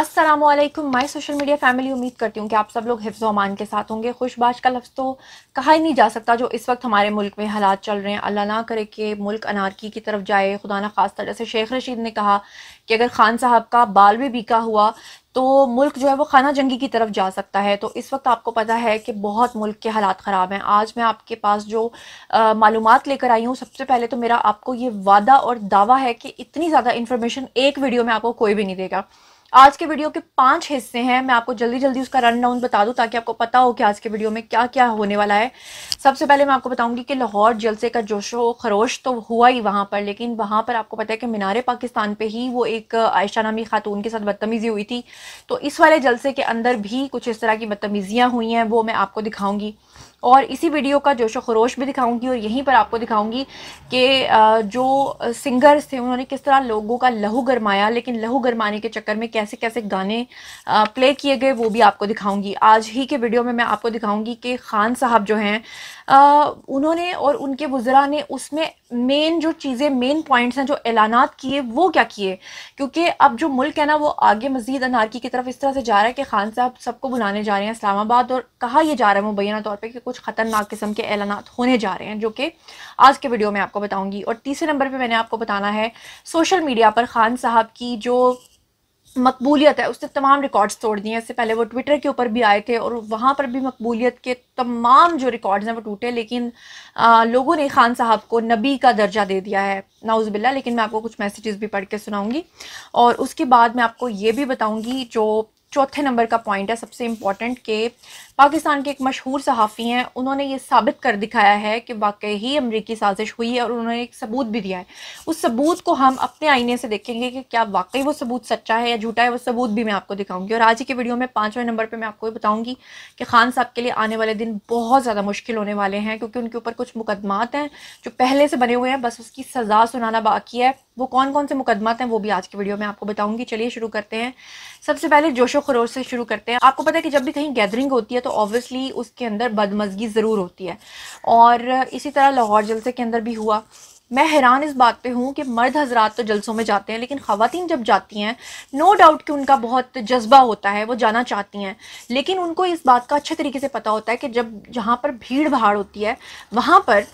Aslam my social media family उम्मीद करती हूँ कि आप सब लोग हिफ्ज़ अमान के साथ होंगे खुशबाश का लफ्ज़ तो कहा ही नहीं जा सकता जो इस वक्त हमारे मुल्क में हालात चल रहे हैं अल्लाह ना करे कि मुल्क अनारकी की तरफ जाए खुदा ना खास्ता जैसे शेख रशीद ने कहा कि अगर खान साहब का बाल भी बीका हुआ तो मुल्क जो है वो खाना जंगी की तरफ जा सकता है तो इस वक्त आपको पता है कि बहुत मुल्क के हालात ख़राब हैं आज मैं आपके पास जो मालूम लेकर आई हूँ सबसे पहले तो मेरा आपको ये वादा और दावा है कि इतनी ज़्यादा इन्फॉर्मेशन एक वीडियो में आपको कोई भी नहीं देगा आज के वीडियो के पांच हिस्से हैं मैं आपको जल्दी जल्दी उसका रन डाउन बता दूं ताकि आपको पता हो कि आज के वीडियो में क्या क्या होने वाला है सबसे पहले मैं आपको बताऊंगी कि लाहौर जलसे का जोशो खरोश तो हुआ ही वहाँ पर लेकिन वहाँ पर आपको पता है कि मीनार पाकिस्तान पर ही वो एक आयशा नामी खातून के साथ बदतमीज़ी हुई थी तो इस वाले जलसे के अंदर भी कुछ इस तरह की बदतमीज़ियाँ हुई हैं वो मैं आपको दिखाऊँगी और इसी वीडियो का जोश खरोश भी दिखाऊंगी और यहीं पर आपको दिखाऊंगी कि जो सिंगर्स थे उन्होंने किस तरह लोगों का लहू गरमाया लेकिन लहू गरमाने के चक्कर में कैसे कैसे गाने प्ले किए गए वो भी आपको दिखाऊंगी आज ही के वीडियो में मैं आपको दिखाऊंगी कि खान साहब जो हैं उन्होंने और उनके वज़रा ने उसमें मेन जो चीज़ें मेन पॉइंट्स हैं जो ऐलानात किए वो क्या किए क्योंकि अब जो मुल्क है ना वो आगे मजीद अनारकी की तरफ इस तरह से जा रहा है कि खान साहब सबको बुलाने जा रहे हैं इस्लामाबाद और कहा यह जा रहा है मुबैना तौर पर कि कुछ ख़तरनाक किस्म के ऐलानात होने जा रहे हैं जो कि आज के वीडियो में आपको बताऊँगी और तीसरे नंबर पर मैंने आपको बताना है सोशल मीडिया पर खान साहब की जो मकबूलियत है उसने तमाम रिकॉर्ड्स तोड़ दिए इससे पहले वो ट्विटर के ऊपर भी आए थे और वहाँ पर भी मकबूलियत के तमाम जो रिकॉर्ड्स हैं वो टूटे लेकिन आ, लोगों ने खान साहब को नबी का दर्जा दे दिया है नाउज़बिल्ला लेकिन मैं आपको कुछ मैसेजेस भी पढ़ के सुनाऊँगी और उसके बाद मैं आपको ये भी बताऊँगी जो चौथे नंबर का पॉइंट है सबसे इम्पॉर्टेंट कि पाकिस्तान के एक मशहूर सहाफ़ी हैं उन्होंने ये साबित कर दिखाया है कि वाकई ही अमरीकी साजिश हुई है और उन्होंने एक सबूत भी दिया है उस सबूत को हम अपने आईने से देखेंगे कि क्या वाकई वो सबूत सच्चा है या झूठा है वो सबूत भी मैं आपको दिखाऊंगी और आज ही के वीडियो में पाँचवें नंबर पर मैं आपको ये बताऊँगी कि खान साहब के लिए आने वाले दिन बहुत ज़्यादा मुश्किल होने वाले हैं क्योंकि उनके ऊपर कुछ मुकदमात हैं जो पहले से बने हुए हैं बस उसकी सज़ा सुनाना बाकी है वो कौन कौन से मुकदमात हैं वो भी आज की वीडियो में आपको बताऊँगी चलिए शुरू करते हैं सबसे पहले जोशो जोशो खरोश से शुरू करते हैं आपको पता है कि जब भी कहीं गैदरिंग होती है तो ऑब्वियसली उसके अंदर बदमजगी ज़रूर होती है और इसी तरह लाहौर जलसे के अंदर भी हुआ मैं हैरान इस बात पे हूँ कि मर्द हजरात तो जलसों में जाते हैं लेकिन ख़वान जब जाती हैं नो डाउट कि उनका बहुत जज्बा होता है वो जाना चाहती हैं लेकिन उनको इस बात का अच्छे तरीके से पता होता है कि जब जहाँ पर भीड़ भाड़ होती है वहाँ पर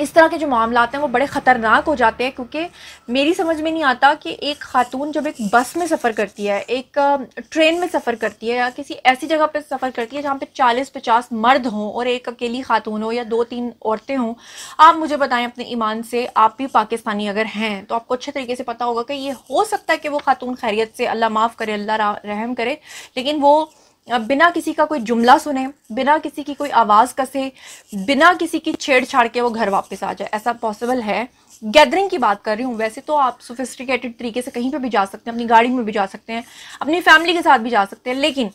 इस तरह के जो मामला हैं वो बड़े ख़तरनाक हो जाते हैं क्योंकि मेरी समझ में नहीं आता कि एक खातून जब एक बस में सफ़र करती है एक ट्रेन में सफ़र करती है या किसी ऐसी जगह पर सफ़र करती है जहाँ पे 40-50 मर्द हों और एक अकेली खातून हो या दो तीन औरतें हों आप मुझे बताएं अपने ईमान से आप भी पाकिस्तानी अगर हैं तो आपको अच्छे तरीके से पता होगा कि ये हो सकता है कि वो खातून खैरियत से अल्लाह माफ़ करे अल्लाह रहम करे लेकिन वो बिना किसी का कोई जुमला सुने बिना किसी की कोई आवाज़ कसे बिना किसी की छेड़छाड़ के वो घर वापस आ जाए ऐसा पॉसिबल है गैदरिंग की बात कर रही हूँ वैसे तो आप सोफिस्टिकेटेड तरीके से कहीं पे भी जा सकते हैं अपनी गाड़ी में भी जा सकते हैं अपनी फैमिली के साथ भी जा सकते हैं लेकिन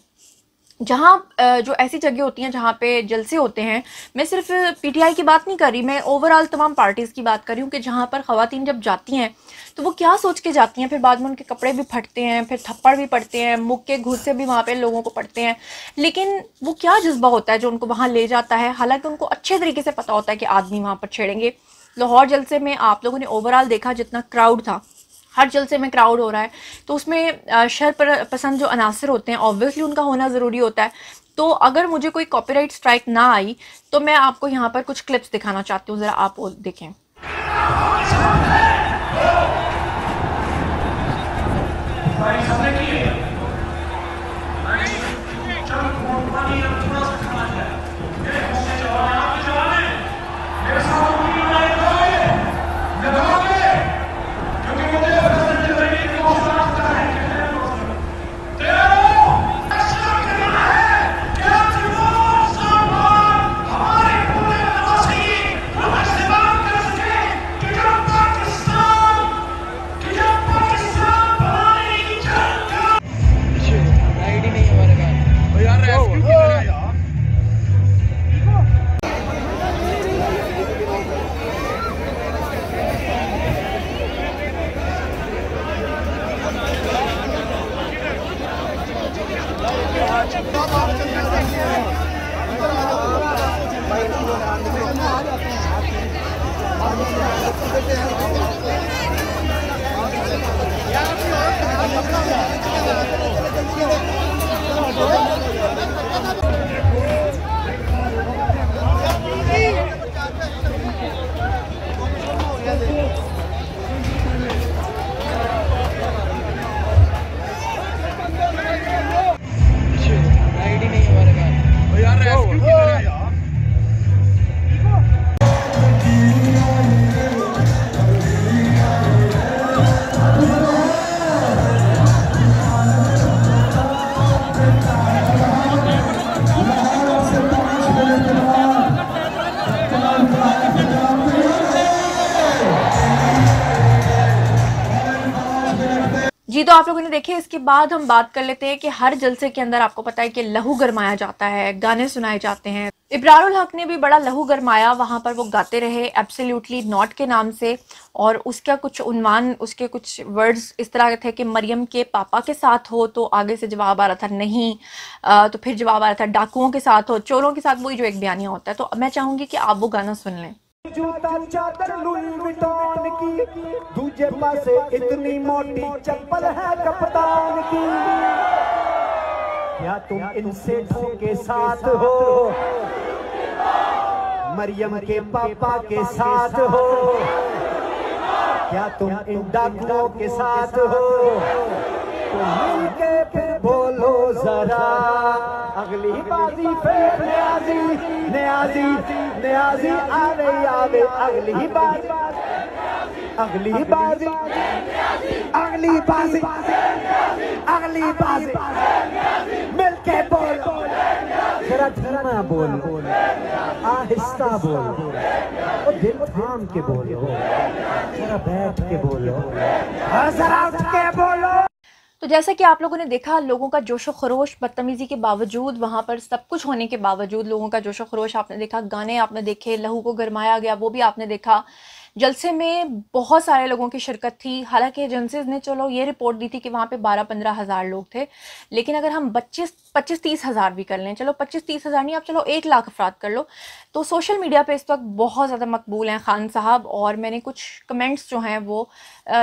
जहाँ जो ऐसी जगह होती हैं जहाँ पे जलसे होते हैं मैं सिर्फ पीटीआई की बात नहीं कर रही मैं ओवरऑल तमाम पार्टीज़ की बात कर रही हूँ कि जहाँ पर ख़वान जब जाती हैं तो वो क्या सोच के जाती हैं फिर बाद में उनके कपड़े भी फटते हैं फिर थप्पड़ भी पड़ते हैं मुक्के घुसे भी वहाँ पर लोगों को पड़ते हैं लेकिन वो क्या जज्बा होता है जो उनको वहाँ ले जाता है हालांकि उनको अच्छे तरीके से पता होता है कि आदमी वहाँ पर छेड़ेंगे लाहौर जलसे में आप लोगों ने ओवरऑल देखा जितना क्राउड था हर जलसे में क्राउड हो रहा है तो उसमें शर पसंद जो अनासर होते हैं ऑब्वियसली उनका होना ज़रूरी होता है तो अगर मुझे कोई कॉपीराइट स्ट्राइक ना आई तो मैं आपको यहाँ पर कुछ क्लिप्स दिखाना चाहती हूँ ज़रा आप देखें Thank आप लोगों ने देखे इसके बाद हम बात कर लेते हैं कि हर जलसे के अंदर आपको पता है कि लहू गरमाया जाता है गाने सुनाए जाते हैं इब्रारुल हक ने भी बड़ा लहू गरमाया वहाँ पर वो गाते रहे एब्सोल्युटली नॉट के नाम से और उसका कुछ उन्वान उसके कुछ वर्ड्स इस तरह के थे कि मरियम के पापा के साथ हो तो आगे से जवाब आ रहा था नहीं आ, तो फिर जवाब आ रहा था डाकुओं के साथ हो चोरों के साथ वही जो एक बयानिया होता है तो मैं चाहूँगी कि आप वो गाना सुन लें जूता चादर लुई विटॉन की दूजे पासे इतनी मोटी चप्पल है कप्तान की क्या तुम इनसे के साथ हो मरियम के पापा के साथ हो क्या तुम इन डाकुओं के साथ हो तो मिलके फिर बोलो जरा अगली बाजी फिर न्याजी न्याजी न्याजी आवे आवे अगली बाजी अगली बाजी अगली बाजी अगली बाजी मिलके बोल जरा धीमा बोल आहिस्ता बोल और दिल थाम के बोलो जरा बैठ के बोलो हाँ, जरा उठ के बोलो तो जैसा कि आप लोगों ने देखा लोगों का जोश खरोश बदतमीज़ी के बावजूद वहाँ पर सब कुछ होने के बावजूद लोगों का जोश खरोश आपने देखा गाने आपने देखे लहू को गरमाया गया वो भी आपने देखा जलसे में बहुत सारे लोगों की शिरकत थी हालांकि एजेंसीज़ ने चलो ये रिपोर्ट दी थी कि वहाँ पे बारह पंद्रह हज़ार लोग थे लेकिन अगर हम पच्चीस पच्चीस तीस हज़ार भी कर लें चलो पच्चीस तीस हज़ार नहीं आप चलो एक लाख अफराद कर लो तो सोशल मीडिया पे इस वक्त बहुत ज़्यादा मकबूल हैं ख़ान साहब और मैंने कुछ कमेंट्स जो हैं वो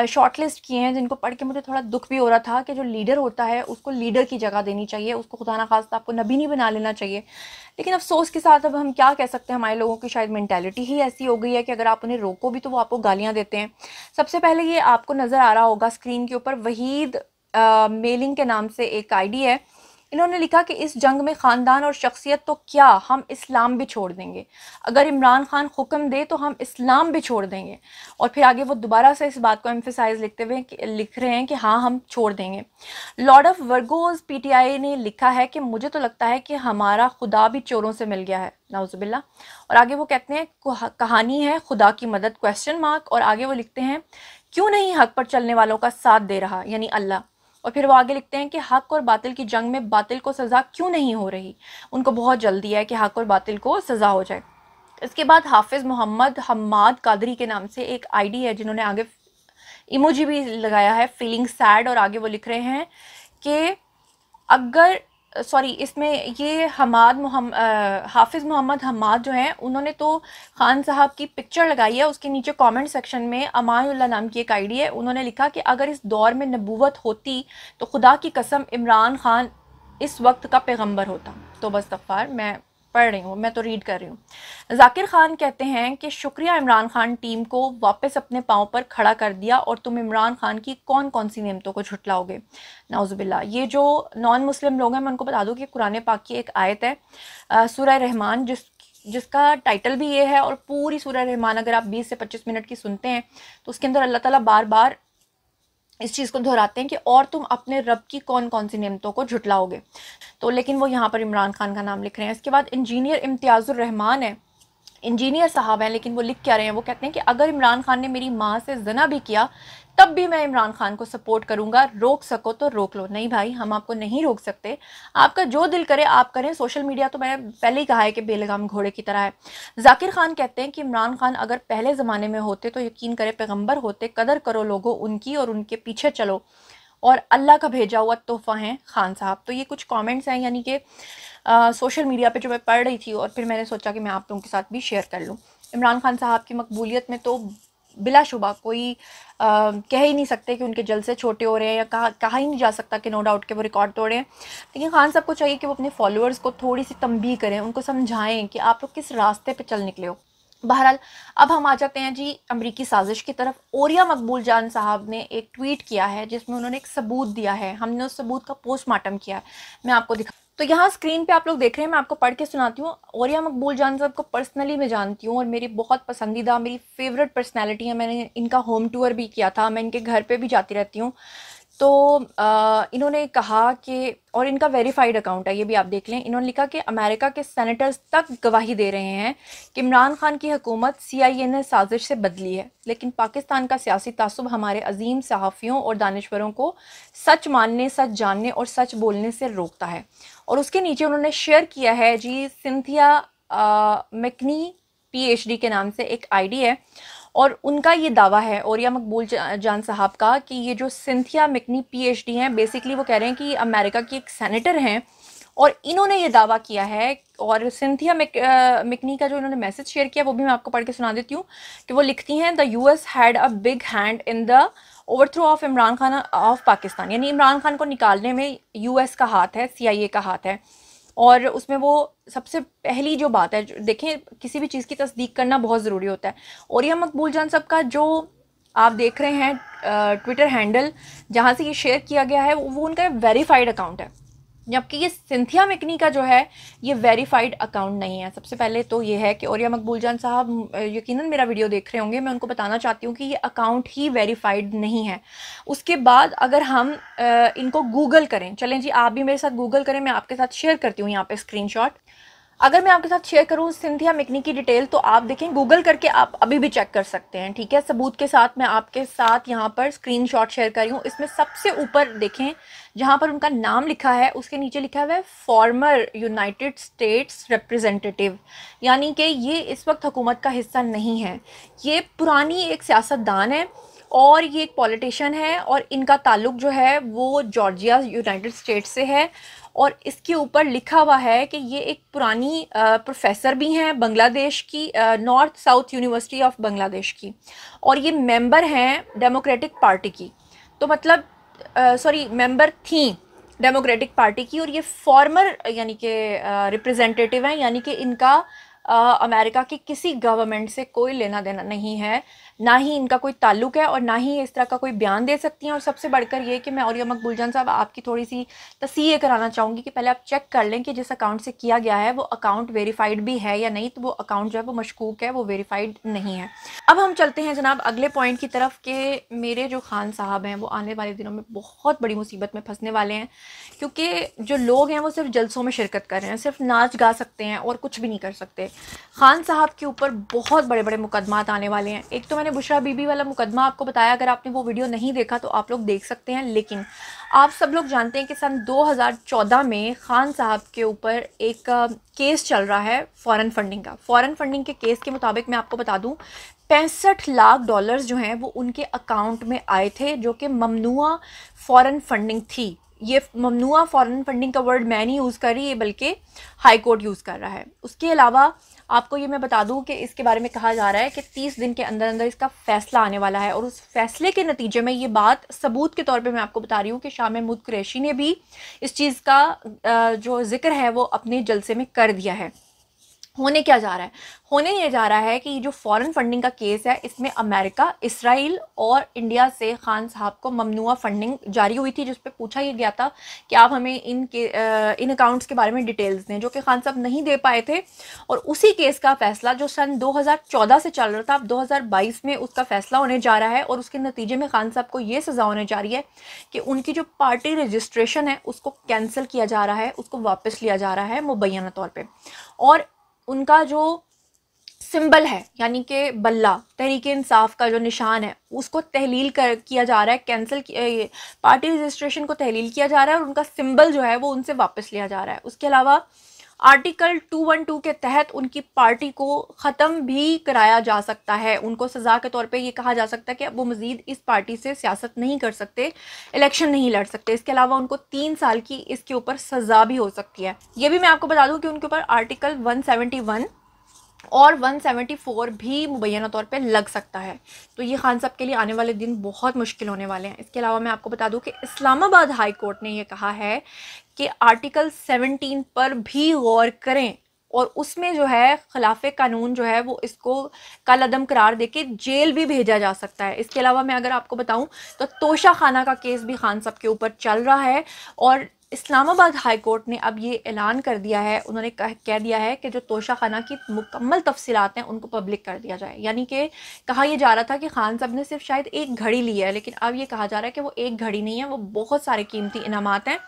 शॉर्ट लिस्ट किए हैं जिनको पढ़ के मुझे थोड़ा दुख भी हो रहा था कि जो लीडर होता है उसको लीडर की जगह देनी चाहिए उसको खुदा ना खास्ता आपको नबी नहीं बना लेना चाहिए लेकिन अफसोस के साथ अब हम क्या कह सकते हैं हमारे लोगों की शायद मैंटेलिटी ही ऐसी हो गई है कि अगर आप उन्हें रोको भी तो वो आपको गालियाँ देते हैं सबसे पहले ये आपको नज़र आ रहा होगा स्क्रीन के ऊपर वहीद मेलिंग के नाम से एक आईडी है इन्होंने लिखा कि इस जंग में ख़ानदान और शख्सियत तो क्या हम इस्लाम भी छोड़ देंगे अगर इमरान खान हुक्म दे तो हम इस्लाम भी छोड़ देंगे और फिर आगे वो दोबारा से इस बात को एम्फिसाइज लिखते हुए लिख रहे हैं कि हाँ हम छोड़ देंगे लॉर्ड ऑफ वर्गोज पीटीआई ने लिखा है कि मुझे तो लगता है कि हमारा खुदा भी चोरों से मिल गया है नाउजबिल्ला और आगे वो कहते हैं कहानी है खुदा की मदद क्वेश्चन मार्क और आगे वो लिखते हैं क्यों नहीं हक पर चलने वालों का साथ दे रहा यानी अल्लाह और फिर वो आगे लिखते हैं कि हक और बातिल की जंग में बातिल को सज़ा क्यों नहीं हो रही उनको बहुत जल्दी है कि हक और बातिल को सज़ा हो जाए इसके बाद हाफिज़ मोहम्मद हम्माद कादरी के नाम से एक आईडी है जिन्होंने आगे इमोजी भी लगाया है फीलिंग सैड और आगे वो लिख रहे हैं कि अगर सॉरी इसमें ये हमाद आ, हाफिज़ मोहम्मद हमाद जो हैं उन्होंने तो ख़ान साहब की पिक्चर लगाई है उसके नीचे कमेंट सेक्शन में अमानुल्ला नाम की एक आईडी है उन्होंने लिखा कि अगर इस दौर में नबूवत होती तो खुदा की कसम इमरान खान इस वक्त का पैगम्बर होता तो बस तफ़ार मैं पढ़ रही हूँ मैं तो रीड कर रही हूँ जाकिर खान कहते हैं कि शुक्रिया इमरान खान टीम को वापस अपने पाँव पर खड़ा कर दिया और तुम इमरान खान की कौन कौन सी नियमतों को झुटलाओगे नाउज़बिल्ला ये जो नॉन मुस्लिम लोग हैं मैं उनको बता दूँ कि कुरान पाक की एक आयत है सूर रहमान जिस जिसका टाइटल भी ये है और पूरी सूर्य रहमान अगर आप 20 से 25 मिनट की सुनते हैं तो उसके अंदर अल्लाह ताला बार बार इस चीज़ को दोहराते हैं कि और तुम अपने रब की कौन कौन सी नियमतों को झुटलाओगे तो लेकिन वो यहाँ पर इमरान खान का नाम लिख रहे हैं इसके बाद इंजीनियर इम्तियाज़ुर रहमान है इंजीनियर साहब हैं लेकिन वो लिख क्या रहे हैं वो कहते हैं कि अगर इमरान खान ने मेरी माँ से जना भी किया तब भी मैं इमरान खान को सपोर्ट करूंगा रोक सको तो रोक लो नहीं भाई हम आपको नहीं रोक सकते आपका जो दिल करे आप करें सोशल मीडिया तो मैंने पहले ही कहा है कि बेलगाम घोड़े की तरह है जाकिर खान कहते हैं कि इमरान खान अगर पहले ज़माने में होते तो यकीन करें पैगम्बर होते कदर करो लोगों उनकी और उनके पीछे चलो और अल्लाह का भेजा हुआ तोहफ़ा है खान साहब तो ये कुछ कमेंट्स हैं यानी कि सोशल मीडिया पे जो मैं पढ़ रही थी और फिर मैंने सोचा कि मैं आप लोगों के साथ भी शेयर कर लूँ इमरान खान साहब की मकबूलियत में तो बिलाशुबा कोई आ, कह ही नहीं सकते कि उनके जल से छोटे हो रहे हैं या कहा कहा ही नहीं जा सकता कि नो डाउट के वो रिकॉर्ड तोड़े हैं लेकिन खान साहब को चाहिए कि वो अपने फॉलोअर्स को थोड़ी सी तंबी करें उनको समझाएं कि आप लोग किस रास्ते पर चल निकले हो बहरहाल अब हम आ जाते हैं जी अमरीकी साजिश की तरफ ओरिया मकबूल जान साहब ने एक ट्वीट किया है जिसमें उन्होंने एक सबूत दिया है हमने उस सबूत का पोस्टमार्टम किया है मैं आपको दिखा तो यहाँ स्क्रीन पे आप लोग देख रहे हैं मैं आपको पढ़ के सुनाती हूँ औरिया मकबूल जान साहब को पर्सनली मैं जानती हूँ और मेरी बहुत पसंदीदा मेरी फेवरेट पर्सनैलिटी है मैंने इनका होम टूर भी किया था मैं इनके घर पे भी जाती रहती हूँ तो आ, इन्होंने कहा कि और इनका वेरीफाइड अकाउंट है ये भी आप देख लें इन्होंने लिखा कि अमेरिका के सेनेटर्स तक गवाही दे रहे हैं कि इमरान खान की हुकूमत सी आई ए ने साजिश से बदली है लेकिन पाकिस्तान का सियासी तसब हमारे अजीम सहाफ़ियों और दानश्वरों को सच मानने सच जानने और सच बोलने से रोकता है और उसके नीचे उन्होंने शेयर किया है जी सिंथिया मैकनी पी के नाम से एक आईडी है और उनका ये दावा है औरिया मकबूल जान साहब का कि ये जो सिंथिया मिकनी पीएचडी हैं बेसिकली वो कह रहे हैं कि अमेरिका की एक सेनेटर हैं और इन्होंने ये दावा किया है और सिंथिया मिक, आ, मिकनी का जो इन्होंने मैसेज शेयर किया वो भी मैं आपको पढ़ के सुना देती हूँ कि वो लिखती हैं the U S had a big hand in the overthrow of Imran Khan of Pakistan यानी इमरान खान को निकालने में यूएस का हाथ है सीआईए का हाथ है और उसमें वो सबसे पहली जो बात है देखें किसी भी चीज़ की तस्दीक करना बहुत ज़रूरी होता है और यह मकबूल जान साहब का जो आप देख रहे हैं ट्विटर हैंडल जहाँ से ये शेयर किया गया है वो उनका वेरीफाइड अकाउंट है जबकि ये सिंथिया मिकनी का जो है ये वेरीफाइड अकाउंट नहीं है सबसे पहले तो ये है कि औरिया मकबूल जान साहब यकीनन मेरा वीडियो देख रहे होंगे मैं उनको बताना चाहती हूँ कि ये अकाउंट ही वेरीफाइड नहीं है उसके बाद अगर हम इनको गूगल करें चलें जी आप भी मेरे साथ गूगल करें मैं आपके साथ शेयर करती हूँ यहाँ पर स्क्रीन अगर मैं आपके साथ शेयर करूं सिंधिया मिकनी की डिटेल तो आप देखें गूगल करके आप अभी भी चेक कर सकते हैं ठीक है सबूत के साथ मैं आपके साथ यहाँ पर स्क्रीनशॉट शेयर कर रही हूँ इसमें सबसे ऊपर देखें जहाँ पर उनका नाम लिखा है उसके नीचे लिखा हुआ है फॉर्मर यूनाइटेड स्टेट्स रिप्रेजेंटेटिव यानी कि ये इस वक्त हुकूमत का हिस्सा नहीं है ये पुरानी एक सियासतदान है और ये एक पॉलिटिशियन है और इनका ताल्लुक जो है वो जॉर्जिया यूनाइटेड स्टेट से है और इसके ऊपर लिखा हुआ है कि ये एक पुरानी प्रोफेसर भी हैं बांग्लादेश की North South University of Bangladesh की और ये मेंबर हैं डेमोक्रेटिक पार्टी की तो मतलब सॉरी मेंबर थी डेमोक्रेटिक पार्टी की और ये फॉर्मर यानी कि रिप्रेजेंटेटिव हैं यानी कि इनका अमेरिका की किसी गवर्नमेंट से कोई लेना देना नहीं है ना ही इनका कोई ताल्लुक है और ना ही इस तरह का कोई बयान दे सकती हैं और सबसे बढ़कर ये कि मैं और मकबूल जान साहब आपकी थोड़ी सी तस्वीर कराना चाहूँगी कि पहले आप चेक कर लें कि जिस अकाउंट से किया गया है वो अकाउंट वेरीफाइड भी है या नहीं तो वो अकाउंट जो है वो मशकूक है वो वेरीफाइड नहीं है अब हम चलते हैं जनाब अगले पॉइंट की तरफ कि मेरे जो खान साहब हैं वो आने वाले दिनों में बहुत बड़ी मुसीबत में फंसने वाले हैं क्योंकि जो लोग हैं वो सिर्फ जलसों में शिरकत कर रहे हैं सिर्फ नाच गा सकते हैं और कुछ भी नहीं कर सकते खान साहब के ऊपर बहुत बड़े बड़े मुकदमात आने वाले हैं एक तो मैं मैंने बुशरा बीबी वाला मुकदमा आपको बताया अगर आपने वो वीडियो नहीं देखा तो आप लोग देख सकते हैं लेकिन आप सब लोग जानते हैं कि सन 2014 में खान साहब के ऊपर एक केस चल रहा है फॉरेन फंडिंग का फॉरेन फंडिंग के केस के मुताबिक मैं आपको बता दूं पैंसठ लाख डॉलर्स जो हैं वो उनके अकाउंट में आए थे जो कि ममनुआ फॉरेन फंडिंग थी ये ममनुआ फ़ॉरन फंडिंग का वर्ड मैं नहीं यूज़ कर रही है बल्कि हाई कोर्ट यूज़ कर रहा है उसके अलावा आपको ये मैं बता दूं कि इसके बारे में कहा जा रहा है कि 30 दिन के अंदर अंदर इसका फ़ैसला आने वाला है और उस फैसले के नतीजे में ये बात सबूत के तौर पे मैं आपको बता रही हूँ कि शाह महमूद कुरैशी ने भी इस चीज़ का जो जिक्र है वो अपने जलसे में कर दिया है होने क्या जा रहा है होने ये जा रहा है कि जो फॉरेन फंडिंग का केस है इसमें अमेरिका इसराइल और इंडिया से खान साहब को ममनुआ फंडिंग जारी हुई थी जिस पर पूछा ही गया था कि आप हमें इन के इन अकाउंट्स के बारे में डिटेल्स दें जो कि खान साहब नहीं दे पाए थे और उसी केस का फैसला जो सन 2014 से चल रहा था अब 2022 में उसका फैसला होने जा रहा है और उसके नतीजे में खान साहब को ये सज़ा होने जा रही है कि उनकी जो पार्टी रजिस्ट्रेशन है उसको कैंसिल किया जा रहा है उसको वापस लिया जा रहा है मुबैना तौर पर और उनका जो सिंबल है यानी कि बल्ला तहरीक इंसाफ का जो निशान है उसको तहलील कर किया जा रहा है कैंसिल पार्टी रजिस्ट्रेशन को तहलील किया जा रहा है और उनका सिंबल जो है वो उनसे वापस लिया जा रहा है उसके अलावा आर्टिकल 212 के तहत उनकी पार्टी को ख़त्म भी कराया जा सकता है उनको सज़ा के तौर पे ये कहा जा सकता है कि अब वो मज़ीद इस पार्टी से सियासत नहीं कर सकते इलेक्शन नहीं लड़ सकते इसके अलावा उनको तीन साल की इसके ऊपर सज़ा भी हो सकती है ये भी मैं आपको बता दूँ कि उनके ऊपर आर्टिकल 171 और 174 भी मुबैना तौर पे लग सकता है तो ये खान साहब के लिए आने वाले दिन बहुत मुश्किल होने वाले हैं इसके अलावा मैं आपको बता दूं कि इस्लामाबाद हाई कोर्ट ने यह कहा है कि आर्टिकल 17 पर भी गौर करें और उसमें जो है खिलाफ कानून जो है वो इसको कल अदम करार देके जेल भी भेजा जा सकता है इसके अलावा मैं अगर आपको बताऊं तो तोशा खाना का केस भी खान साहब के ऊपर चल रहा है और इस्लामाबाद हाई कोर्ट ने अब ये ऐलान कर दिया है उन्होंने कह कह दिया है कि जो तोशा खाना की मुकम्मल तफसीलात हैं उनको पब्लिक कर दिया जाए यानी कि कहा यह जा रहा था कि खान साहब ने सिर्फ शायद एक घड़ी ली है लेकिन अब ये कहा जा रहा है कि वो एक घड़ी नहीं है वो बहुत सारे कीमती इनाम हैं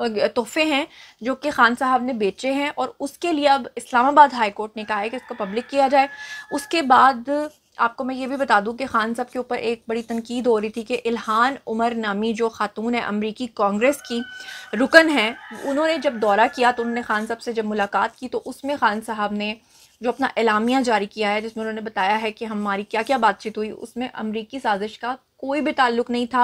तोहफे हैं जो कि खान साहब ने बेचे हैं और उसके लिए अब इस्लामाबाद हाई कोर्ट ने कहा है कि इसको पब्लिक किया जाए उसके बाद आपको मैं ये भी बता दूं कि खान साहब के ऊपर एक बड़ी तनकीद हो रही थी कि इल्हान उमर नामी जो खातून है अमरीकी कांग्रेस की रुकन है उन्होंने जब दौरा किया तो उन्होंने खान साहब से जब मुलाकात की तो उसमें खान साहब ने जो अपना एलामिया जारी किया है जिसमें उन्होंने बताया है कि हमारी क्या क्या बातचीत हुई उसमें अमरीकी साजिश का कोई भी ताल्लुक नहीं था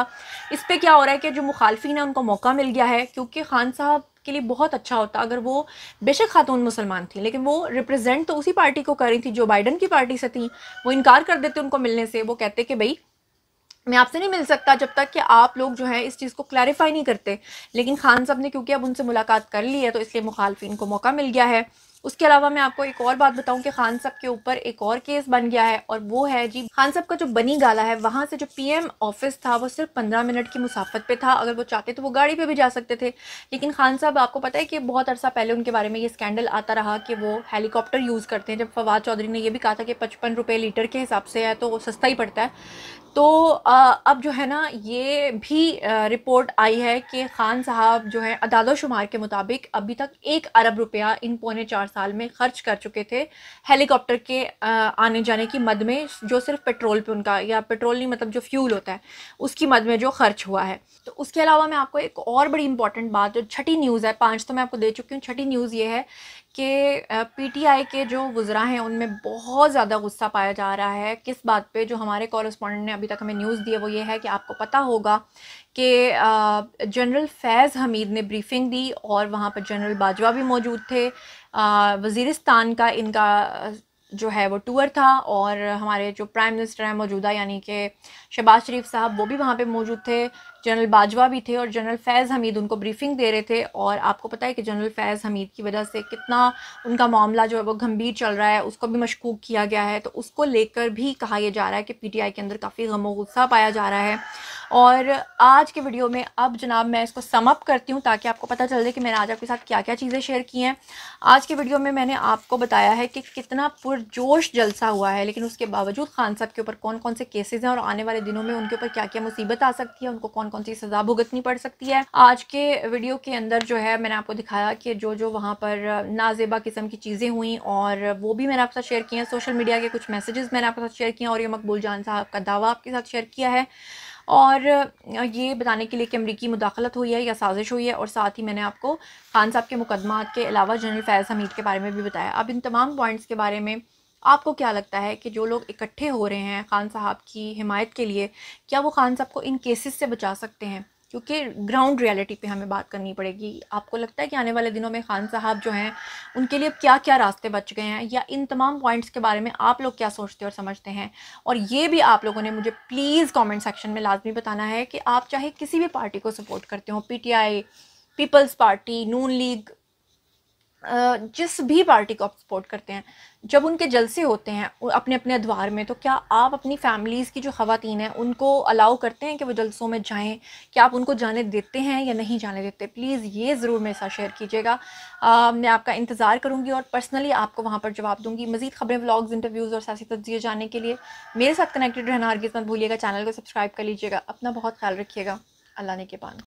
इस पर क्या हो रहा है कि जो मुखालफी है उनको मौका मिल गया है क्योंकि खान साहब के लिए बहुत अच्छा होता अगर वो बेशक खातून मुसलमान थी लेकिन वो रिप्रेजेंट तो उसी पार्टी को कर रही थी जो बाइडन की पार्टी से थी वो इनकार कर देते उनको मिलने से वो कहते कि भाई मैं आपसे नहीं मिल सकता जब तक कि आप लोग जो है इस चीज़ को क्लैरिफाई नहीं करते लेकिन खान साहब ने क्योंकि अब उनसे मुलाकात कर ली है तो इसलिए मुखालफी को मौका मिल गया है उसके अलावा मैं आपको एक और बात बताऊं कि खान साहब के ऊपर एक और केस बन गया है और वो है जी खान साहब का जो बनी गाला है वहाँ से जो पीएम ऑफिस था वो सिर्फ पंद्रह मिनट की मुसाफत पे था अगर वो चाहते तो वो गाड़ी पे भी जा सकते थे लेकिन खान साहब आपको पता है कि बहुत अरसा पहले उनके बारे में ये स्कैंडल आता रहा कि वो हेलीकॉप्टर यूज़ करते हैं जब फवाद चौधरी ने यह भी कहा था कि पचपन रुपये लीटर के हिसाब से है तो सस्ता ही पड़ता है तो अब जो है ना ये भी रिपोर्ट आई है कि खान साहब जो है शुमार के मुताबिक अभी तक एक अरब रुपया इन पौने चार साल में खर्च कर चुके थे हेलीकॉप्टर के आने जाने की मद में जो सिर्फ पेट्रोल पे उनका या पेट्रोल नहीं मतलब जो फ्यूल होता है उसकी मद में जो खर्च हुआ है तो उसके अलावा मैं आपको एक और बड़ी इंपॉर्टेंट बात जो छठी न्यूज़ है पाँच तो मैं आपको दे चुकी हूँ छठी न्यूज़ ये है कि पी के जो वज़रा हैं उनमें बहुत ज़्यादा गुस्सा पाया जा रहा है किस बात पर जो हमारे कॉरस्पॉन्डेंट ने अभी तक हमें न्यूज़ दी है वो ये है कि आपको पता होगा कि जनरल फैज़ हमीद ने ब्रीफिंग दी और वहाँ पर जनरल बाजवा भी मौजूद थे वज़ीरस्तान का इनका जो है वो टूर था और हमारे जो प्राइम मिनिस्टर हैं मौजूदा यानी कि शहबाज शरीफ साहब वो भी वहाँ पे मौजूद थे जनरल बाजवा भी थे और जनरल फैज़ हमीद उनको ब्रीफिंग दे रहे थे और आपको पता है कि जनरल फैज़ हमीद की वजह से कितना उनका मामला जो है वो गंभीर चल रहा है उसको भी मशकूक किया गया है तो उसको लेकर भी कहा यह जा रहा है कि पी टी आई के अंदर काफ़ी गमो गुस्सा पाया जा रहा है और आज के वीडियो में अब जनाब मैं इसको समअप करती हूँ ताकि आपको पता चल जाए कि मैंने आज आपके साथ क्या क्या चीज़ें शेयर की हैं आज के वीडियो में मैंने आपको बताया है कि कितना पुरजोश जलसा हुआ है लेकिन उसके बावजूद खान साहब के ऊपर कौन कौन से केसेज हैं और आने वाले दिनों में उनके ऊपर क्या क्या मुसीबत आ सकती है उनको कौन कौन कौन सी सज़ा भुगतनी पड़ सकती है आज के वीडियो के अंदर जो है मैंने आपको दिखाया कि जो जो वहाँ पर नाजेबा किस्म की चीज़ें हुई और वो भी मैंने आपके साथ शेयर किए हैं सोशल मीडिया के कुछ मैसेजेस मैंने आपके साथ शेयर किए हैं और ये मकबूल जान साहब का दावा आपके साथ शेयर किया है और ये बताने के लिए कि अमरीकी मुदाखलत हुई है या साजिश हुई है और साथ ही मैंने आपको खान साहब के मुकदमा के अलावा जनरल फैज़ हमीद के बारे में भी बताया अब इन तमाम पॉइंट्स के बारे में आपको क्या लगता है कि जो लोग इकट्ठे हो रहे हैं खान साहब की हिमायत के लिए क्या वो खान साहब को इन केसेस से बचा सकते हैं क्योंकि ग्राउंड रियलिटी पे हमें बात करनी पड़ेगी आपको लगता है कि आने वाले दिनों में खान साहब जो हैं उनके लिए अब क्या क्या रास्ते बच गए हैं या इन तमाम पॉइंट्स के बारे में आप लोग क्या सोचते और समझते हैं और ये भी आप लोगों ने मुझे प्लीज़ कमेंट सेक्शन में लाजमी बताना है कि आप चाहे किसी भी पार्टी को सपोर्ट करते हो P Peoples Party Noon League जिस भी पार्टी को आप सपोर्ट करते हैं जब उनके जलसे होते हैं अपने अपने द्वार में तो क्या आप अपनी फैमिलीज़ की जो खातन हैं उनको अलाउ करते हैं कि वो जलसों में जाएं क्या आप उनको जाने देते हैं या नहीं जाने देते प्लीज़ ये ज़रूर मेरे साथ शेयर कीजिएगा मैं आपका इंतज़ार करूँगी और पर्सनली आपको वहाँ पर जवाब दूँगी मज़ीद खबरें ब्लॉग्स इंटरव्यूज़ और सियासी तजिए जाने के लिए मेरे साथ कनेक्टेड रहना हर किस्मत भूलिएगा चैनल को सब्सक्राइब कर लीजिएगा अपना बहुत ख्याल रखिएगा अल्लाह ने के पान